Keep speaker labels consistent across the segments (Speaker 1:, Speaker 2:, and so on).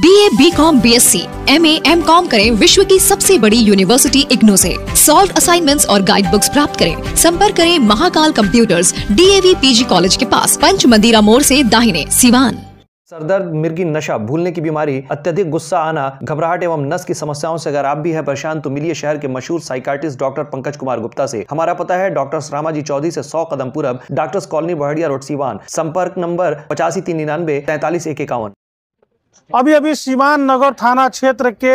Speaker 1: B A B com B S C M A M com करें विश्व की सबसे बड़ी यूनिवर्सिटी इग्नो से सॉल्व असाइनमेंट्स और गाइड बुक्स प्राप्त करें संपर्क करें Mahakal computers D A V P G college के पास पंच मंदिरा मोड़ से दाहिने सिवान
Speaker 2: सरदर्द मिर्गी नशा भूलने की बीमारी अत्यधिक गुस्सा आना घबराहट एवं नस की समस्याओं से अगर आप भी हैं परेशान तो मिलिए शहर के मशहूर साइकाटिस्ट डॉक्टर पंकज कुमार गुप्ता से हमारा पता है डॉक्टर रामाजी चौधरी से सौ कदम पूर्व doctors colony Bahadiya road Siwan संपर्क नंबर पचासी तीन निन्यानबे तैतालीस एक इक्यावन
Speaker 3: अभी अभी सीवान नगर थाना क्षेत्र के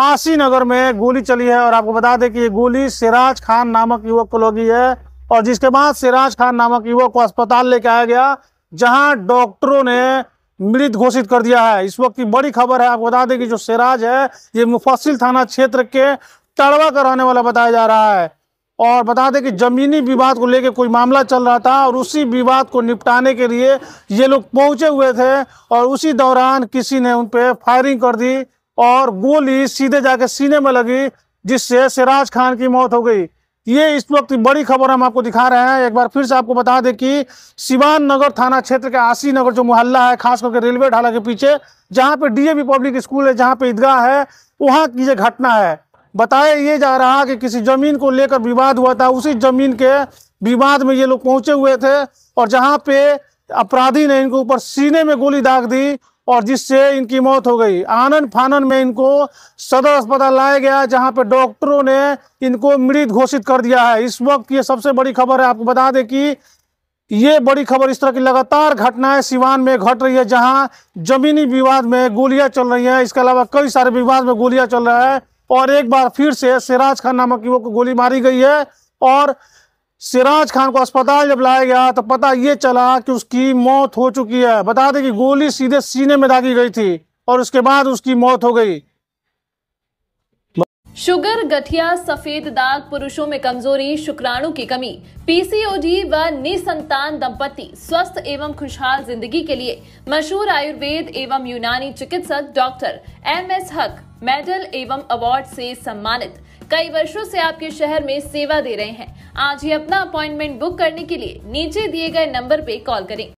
Speaker 3: आशी नगर में गोली चली है और आपको बता दें कि ये गोली सिराज खान नामक युवक को लगी है और जिसके बाद सिराज खान नामक युवक को अस्पताल लेके आया गया जहां डॉक्टरों ने मृत घोषित कर दिया है इस वक्त की बड़ी खबर है आपको बता दें कि जो सिराज है ये मुफस्सिल थाना क्षेत्र के तड़वा का रहने वाला बताया जा रहा है और बता दें कि ज़मीनी विवाद को लेकर कोई मामला चल रहा था और उसी विवाद को निपटाने के लिए ये लोग पहुंचे हुए थे और उसी दौरान किसी ने उन पर फायरिंग कर दी और गोली सीधे जाके सीने में लगी जिससे सिराज खान की मौत हो गई ये इस वक्त बड़ी खबर हम आपको दिखा रहे हैं एक बार फिर से आपको बता दें कि सिवान नगर थाना क्षेत्र के आशी नगर जो मोहल्ला है खास करके रेलवे ढाला के पीछे जहाँ पे डीएवी पब्लिक स्कूल है जहाँ पे ईदगाह है वहाँ की ये घटना है बताया ये जा रहा कि किसी ज़मीन को लेकर विवाद हुआ था उसी ज़मीन के विवाद में ये लोग पहुंचे हुए थे और जहां पे अपराधी ने इनके ऊपर सीने में गोली दाग दी और जिससे इनकी मौत हो गई आनंद फानन में इनको सदर अस्पताल लाया गया जहां पे डॉक्टरों ने इनको मृत घोषित कर दिया है इस वक्त ये सबसे बड़ी खबर है आपको बता दें कि ये बड़ी खबर इस तरह की लगातार घटनाएं सिवान में घट रही है जहां जमीनी विवाद में गोलियां चल रही हैं इसके अलावा कई सारे विवाद में गोलियां चल रहा है और एक बार फिर से सिराज खान नामक युवक को गोली मारी गई है और सिराज खान को अस्पताल जब लाया गया तो पता ये चला कि उसकी मौत हो चुकी है बता दें कि गोली सीधे सीने में दागी गई थी और उसके बाद उसकी मौत हो गई
Speaker 4: शुगर गठिया सफेद दाग पुरुषों में कमजोरी शुक्राणु की कमी पीसीओडी व निसंतान दंपति स्वस्थ एवं खुशहाल जिंदगी के लिए मशहूर आयुर्वेद एवं यूनानी चिकित्सक doctor M S Haq medal एवं अवार्ड से सम्मानित कई वर्षों से आपके शहर में सेवा दे रहे हैं आज ही अपना अपॉइंटमेंट बुक करने के लिए नीचे दिए गए नंबर पे कॉल करें